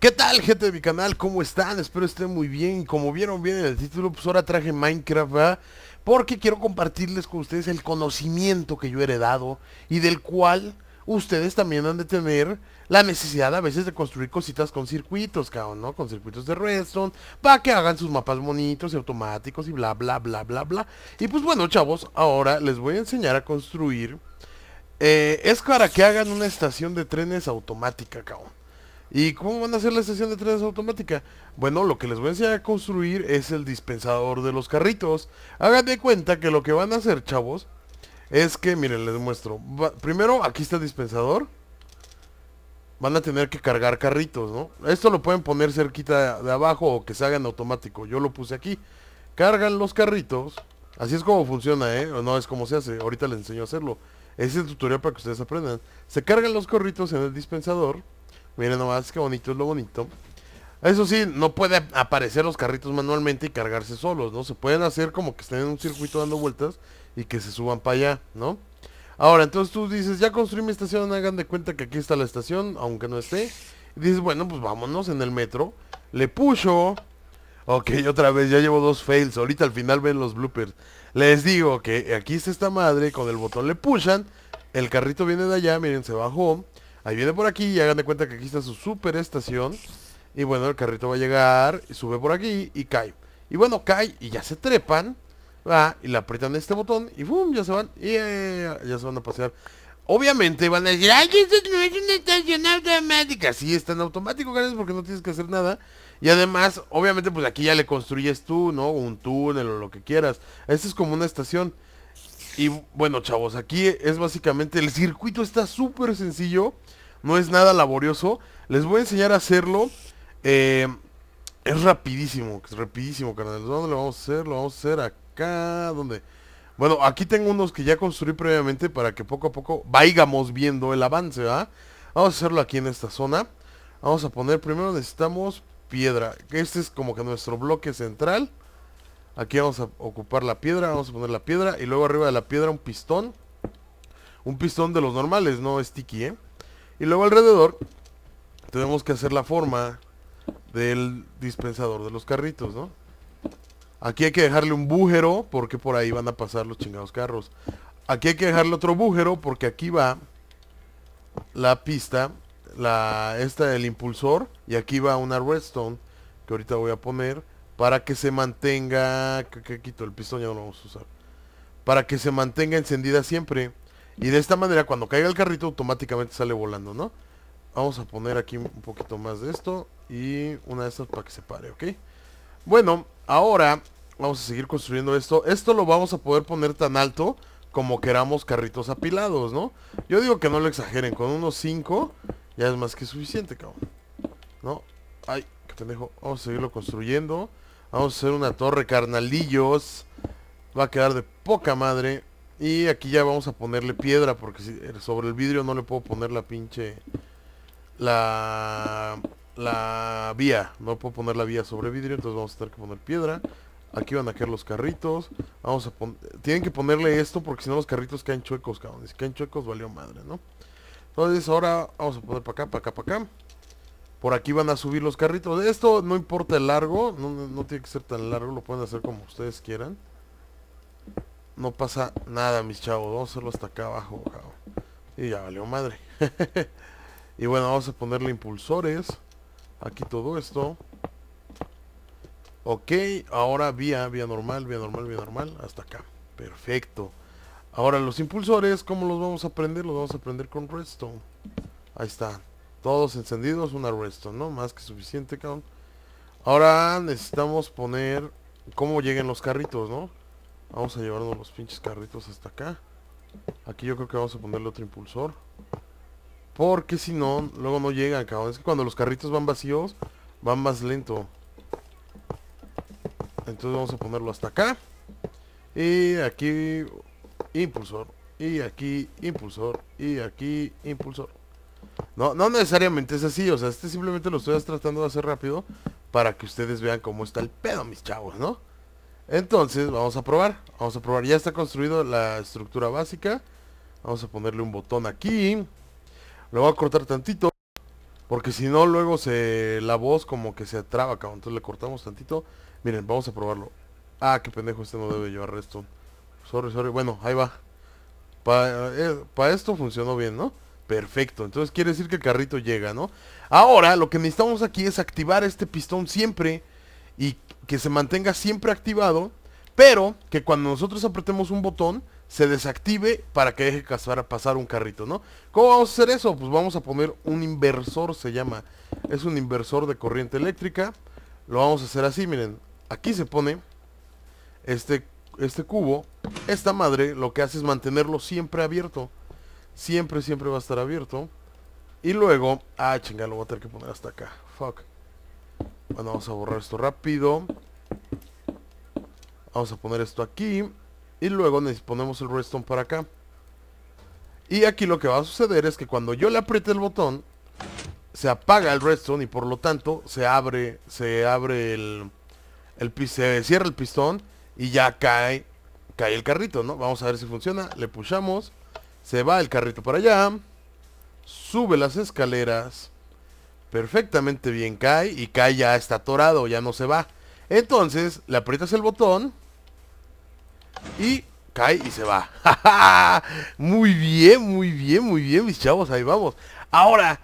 ¿Qué tal gente de mi canal? ¿Cómo están? Espero estén muy bien. Y Como vieron bien en el título, pues ahora traje Minecraft, ¿verdad? Porque quiero compartirles con ustedes el conocimiento que yo he heredado y del cual ustedes también han de tener la necesidad a veces de construir cositas con circuitos, cabrón, ¿no? Con circuitos de redstone, para que hagan sus mapas bonitos y automáticos y bla, bla, bla, bla, bla. Y pues bueno, chavos, ahora les voy a enseñar a construir... Eh, es para que hagan una estación de trenes automática, cabrón. ¿Y cómo van a hacer la estación de trenes automática? Bueno, lo que les voy a enseñar a construir es el dispensador de los carritos. Hagan de cuenta que lo que van a hacer, chavos, es que, miren, les muestro. primero, aquí está el dispensador. Van a tener que cargar carritos, ¿no? Esto lo pueden poner cerquita de, abajo o que se hagan automático. Yo lo puse aquí. Cargan los carritos. Así es como funciona, ¿eh? no, es como se hace. Ahorita les enseño a hacerlo. es el tutorial para que ustedes aprendan. Se cargan los carritos en el dispensador. Miren nomás qué bonito es lo bonito. Eso sí, no puede aparecer los carritos manualmente y cargarse solos, ¿no? Se pueden hacer como que estén en un circuito dando vueltas y que se suban para allá, ¿no? Ahora, entonces tú dices, ya construí mi estación, hagan de cuenta que aquí está la estación, aunque no esté. dices, bueno, pues vámonos en el metro. Le puso. Ok, otra vez, ya llevo dos fails. Ahorita al final ven los bloopers. Les digo que aquí está esta madre, con el botón le pusan El carrito viene de allá, miren, se bajó. Ahí viene por aquí y hagan de cuenta que aquí está su estación. Y bueno, el carrito va a llegar, sube por aquí y cae. Y bueno, cae y ya se trepan. Va, y le aprietan este botón y ¡pum! Ya se van. Y eh, ya se van a pasear. Obviamente van a decir, ¡ay, esto no es una estación automática! Sí, está en automático, porque no tienes que hacer nada. Y además, obviamente, pues aquí ya le construyes tú, ¿no? Un túnel o lo que quieras. Esta es como una estación. Y bueno, chavos, aquí es básicamente el circuito está súper sencillo. No es nada laborioso. Les voy a enseñar a hacerlo. Eh, es rapidísimo, es rapidísimo, carnal. ¿Dónde lo vamos a hacer? Lo vamos a hacer acá. ¿Dónde? Bueno, aquí tengo unos que ya construí previamente para que poco a poco vayamos viendo el avance, ¿verdad? Vamos a hacerlo aquí en esta zona. Vamos a poner, primero necesitamos piedra. Este es como que nuestro bloque central. Aquí vamos a ocupar la piedra, vamos a poner la piedra y luego arriba de la piedra un pistón. Un pistón de los normales, no sticky, ¿eh? Y luego alrededor tenemos que hacer la forma del dispensador de los carritos, ¿no? Aquí hay que dejarle un bújero porque por ahí van a pasar los chingados carros. Aquí hay que dejarle otro bújero porque aquí va la pista, la esta del impulsor y aquí va una redstone que ahorita voy a poner para que se mantenga, que, quito el pistón, ya no lo vamos a usar, para que se mantenga encendida siempre. Y de esta manera, cuando caiga el carrito, automáticamente sale volando, ¿no? Vamos a poner aquí un poquito más de esto y una de estas para que se pare, ¿ok? Bueno, ahora vamos a seguir construyendo esto. Esto lo vamos a poder poner tan alto como queramos carritos apilados, ¿no? Yo digo que no lo exageren, con unos 5 ya es más que suficiente, cabrón. ¿No? Ay, qué pendejo. Vamos a seguirlo construyendo. Vamos a hacer una torre, carnalillos. Va a quedar de poca madre. Y aquí ya vamos a ponerle piedra porque eh, sobre el vidrio no le puedo poner la pinche... La... La vía. No puedo poner la vía sobre vidrio, entonces vamos a tener que poner piedra. Aquí van a caer los carritos. Vamos a poner... Tienen que ponerle esto porque si no los carritos caen chuecos, cabrón. Si caen chuecos, valió madre, ¿no? Entonces ahora vamos a poner para acá, para acá, para acá. Por aquí van a subir los carritos. Esto no importa el largo. No, tiene que ser tan largo. Lo pueden hacer como ustedes quieran. No pasa nada, mis chavos. Vamos a hacerlo hasta acá abajo. Y ya valió madre. y bueno, vamos a ponerle impulsores. Aquí todo esto. Ok, ahora vía, vía normal, vía normal, vía normal. Hasta acá. Perfecto. Ahora los impulsores, ¿cómo los vamos a prender? Los vamos a prender con redstone. Ahí está. Todos encendidos, un arresto, ¿no? Más que suficiente, cabrón. Ahora necesitamos poner cómo lleguen los carritos, ¿no? Vamos a llevarnos los pinches carritos hasta acá. Aquí yo creo que vamos a ponerle otro impulsor. Porque si no, luego no llegan, cabrón. Es que cuando los carritos van vacíos, van más lento. Entonces vamos a ponerlo hasta acá. Y aquí impulsor. Y aquí impulsor. Y aquí impulsor. No, necesariamente es así, o sea, este simplemente lo estoy tratando de hacer rápido para que ustedes vean cómo está el pedo, mis chavos, ¿no? Entonces, vamos a probar. Vamos a probar. Ya está construido la estructura básica. Vamos a ponerle un botón aquí. Lo voy a cortar tantito. Porque si no, luego se la voz como que se atraba, cabrón. Entonces le cortamos tantito. Miren, vamos a probarlo. Ah, qué pendejo, este no debe llevar esto Sorry, sorry. Bueno, ahí va. Para eh, esto funcionó bien, ¿no? Perfecto, entonces quiere decir que el carrito llega, ¿no? Ahora lo que necesitamos aquí es activar este pistón siempre y que se mantenga siempre activado, pero que cuando nosotros apretemos un botón se desactive para que deje pasar un carrito, ¿no? ¿Cómo vamos a hacer eso? Pues vamos a poner un inversor, se llama. Es un inversor de corriente eléctrica. Lo vamos a hacer así, miren. Aquí se pone este, este cubo. Esta madre lo que hace es mantenerlo siempre abierto siempre, siempre va a estar abierto. Y luego, ah, chingada, lo voy a tener que poner hasta acá. Fuck. Bueno, vamos a borrar esto rápido. Vamos a poner esto aquí. Y luego ponemos el redstone para acá. Y aquí lo que va a suceder es que cuando yo le apriete el botón, se apaga el redstone y por lo tanto se abre, se abre el, el se cierra el pistón y ya cae, cae el carrito, ¿no? Vamos a ver si funciona. Le pushamos. Se va el carrito para allá, sube las escaleras, perfectamente bien cae y cae ya está atorado, ya no se va. Entonces le aprietas el botón y cae y se va. muy bien, muy bien, muy bien, mis chavos, ahí vamos. Ahora,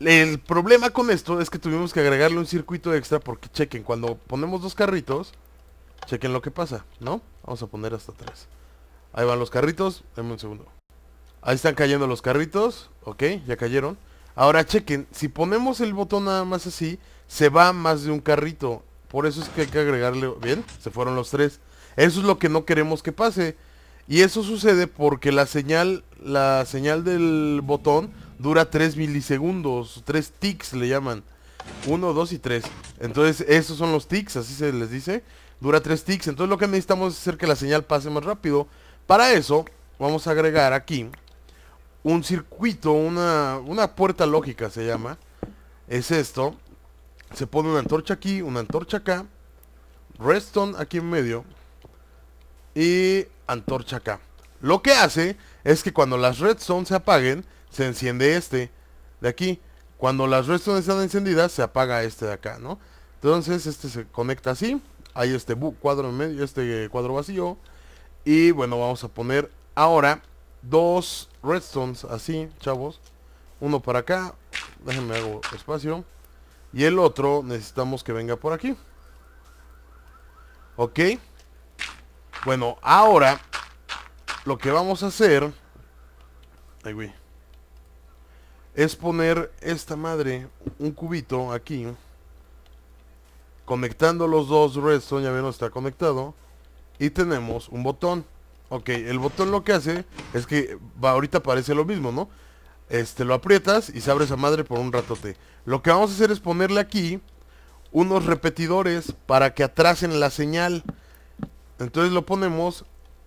el problema con esto es que tuvimos que agregarle un circuito extra porque chequen, cuando ponemos dos carritos, chequen lo que pasa, ¿no? Vamos a poner hasta tres. Ahí van los carritos, denme un segundo. Ahí están cayendo los carritos. Ok, ya cayeron. Ahora chequen, si ponemos el botón nada más así, se va más de un carrito. Por eso es que hay que agregarle... Bien, se fueron los tres. Eso es lo que no queremos que pase. Y eso sucede porque la señal, la señal del botón dura 3 milisegundos. Tres ticks le llaman. 1, 2 y 3. Entonces esos son los ticks, así se les dice. Dura tres ticks. Entonces lo que necesitamos es hacer que la señal pase más rápido. Para eso vamos a agregar aquí un circuito, una, puerta lógica se llama. Es esto. Se pone una antorcha aquí, una antorcha acá. Redstone aquí en medio. Y antorcha acá. Lo que hace es que cuando las redstone se apaguen, se enciende este de aquí. Cuando las redstone están encendidas, se apaga este de acá, ¿no? Entonces este se conecta así. Hay este cuadro en medio, este cuadro vacío. Y bueno, vamos a poner ahora dos redstones así, chavos. Uno para acá. Déjenme hago espacio. Y el otro necesitamos que venga por aquí. Ok. Bueno, ahora lo que vamos a hacer... ahí Es poner esta madre, un cubito aquí. Conectando los dos redstone, ya ven, está conectado. Y tenemos un botón. Ok, el botón lo que hace es que ahorita parece lo mismo, ¿no? Este, lo aprietas y se abre esa madre por un ratote. Lo que vamos a hacer es ponerle aquí unos repetidores para que atrasen la señal. Entonces lo ponemos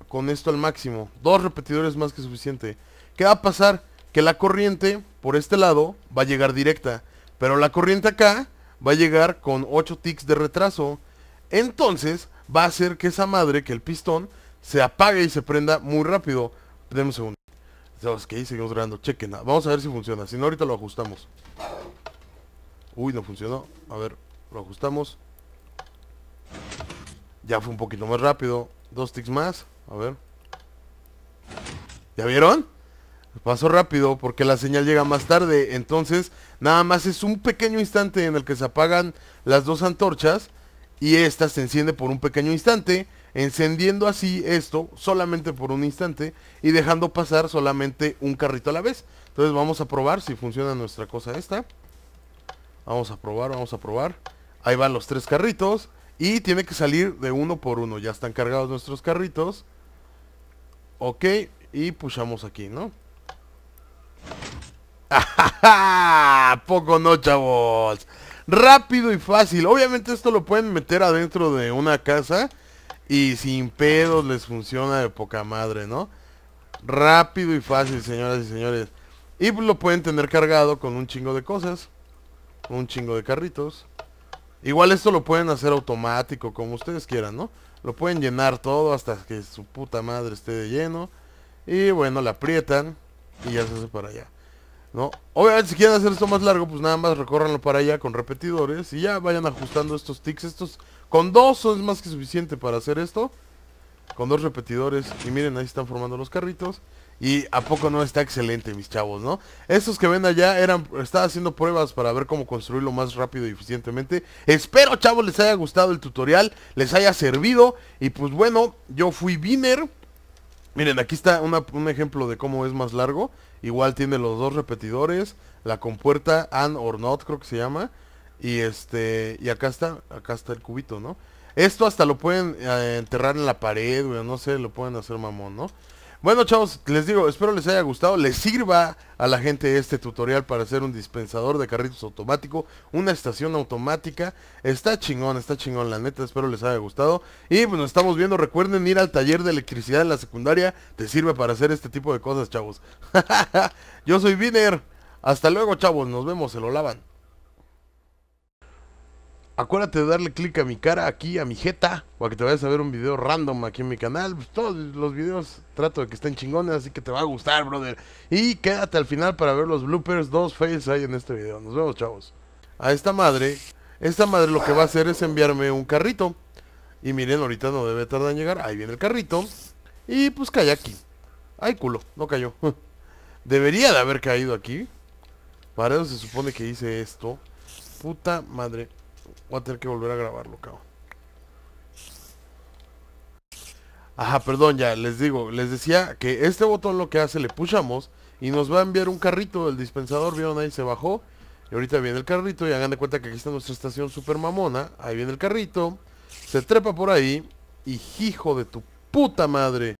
con esto al máximo. Dos repetidores más que suficiente. ¿Qué va a pasar? Que la corriente por este lado va a llegar directa. Pero la corriente acá va a llegar con 8 ticks de retraso. Entonces va a hacer que esa madre, que el pistón, se apague y se prenda muy rápido. Deme un segundo. Seguimos grabando. Chequen. Vamos a ver si funciona. Si no, ahorita lo ajustamos. Uy, no funcionó. A ver, lo ajustamos. Ya fue un poquito más rápido. Dos ticks más. A ver. ¿Ya vieron? Pasó rápido porque la señal llega más tarde. Entonces, nada más es un pequeño instante en el que se apagan las dos antorchas. Y esta se enciende por un pequeño instante encendiendo así esto solamente por un instante y dejando pasar solamente un carrito a la vez. Entonces vamos a probar si funciona nuestra cosa esta. Vamos a probar, vamos a probar. Ahí van los tres carritos y tiene que salir de uno por uno. Ya están cargados nuestros carritos. Ok, y pushamos aquí, ¿no? Poco no, chavos. Rápido y fácil. Obviamente esto lo pueden meter adentro de una casa y sin pedos les funciona de poca madre, ¿no? Rápido y fácil, señoras y señores. Y lo pueden tener cargado con un chingo de cosas. Un chingo de carritos. Igual esto lo pueden hacer automático, como ustedes quieran, ¿no? Lo pueden llenar todo hasta que su puta madre esté de lleno. Y bueno, la aprietan y ya se hace para allá. ¿no? Obviamente si quieren hacer esto más largo, pues nada más recórranlo para allá con repetidores y ya vayan ajustando estos ticks Estos con dos son más que suficiente para hacer esto. Con dos repetidores. Y miren, ahí están formando los carritos. Y a poco no está excelente, mis chavos, ¿no? Estos que ven allá eran, estaba haciendo pruebas para ver cómo construirlo más rápido y eficientemente. Espero, chavos, les haya gustado el tutorial, les haya servido. Y pues bueno, yo fui Viner. Miren, aquí está un ejemplo de cómo es más largo. Igual tiene los dos repetidores, la compuerta and or not creo que se llama. Y este, y acá está, acá está el cubito, ¿no? Esto hasta lo pueden eh, enterrar en la pared, güey, no sé, lo pueden hacer mamón, ¿no? Bueno, chavos, les digo, espero les haya gustado, les sirva a la gente este tutorial para hacer un dispensador de carritos automático, una estación automática. Está chingón, está chingón, la neta, espero les haya gustado. Y pues nos estamos viendo, recuerden ir al taller de electricidad en la secundaria, te sirve para hacer este tipo de cosas, chavos. Yo soy Viner, hasta luego, chavos, nos vemos, se lo lavan. Acuérdate de darle clic a mi cara aquí, a mi jeta, o que te vayas a ver un video random aquí en mi canal. Pues, todos los videos trato de que estén chingones, así que te va a gustar, brother. Y quédate al final para ver los bloopers, dos fails ahí en este video. Nos vemos, chavos. A esta madre, esta madre lo que va a hacer es enviarme un carrito. Y miren, ahorita no debe tardar en llegar. Ahí viene el carrito. Y pues cae aquí. Ay, culo, no cayó. Debería de haber caído aquí. Para eso se supone que hice esto. Puta madre. Voy a tener que volver a grabarlo, cabrón. Ajá, perdón, ya les digo, les decía que este botón lo que hace, le pushamos y nos va a enviar un carrito, del dispensador, vieron ahí se bajó. Y ahorita viene el carrito y hagan de cuenta que aquí está nuestra estación super mamona. Ahí viene el carrito, se trepa por ahí y hijo de tu puta madre.